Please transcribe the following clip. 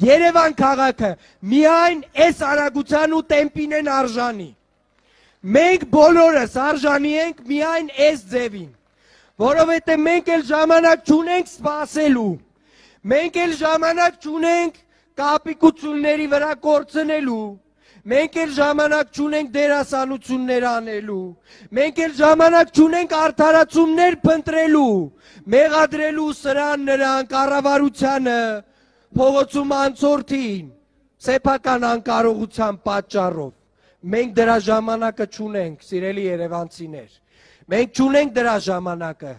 Երևան քաղաքը միայն այս արագության ու տեմպին են արժանի։ Մենք բոլորս արժանի ենք միայն այս ձևին, որովհետև մենք էլ ժամանակ չունենք սпасելու։ Մենք էլ ժամանակ չունենք կապիկությունների վրա կորցնելու։ Մենք էլ ժամանակ չունենք դերասանություններ անելու։ Մենք էլ ժամանակ չունենք արդարացումներ փնտրելու, մեղադրելու սրան նրան կառավարությանը, փողոցում անցորդին սեփական անկարողության պատճառով մենք դրա ժամանակը չունենք, սիրելի երևանցիներ։ Մենք չունենք դրա ժամանակը։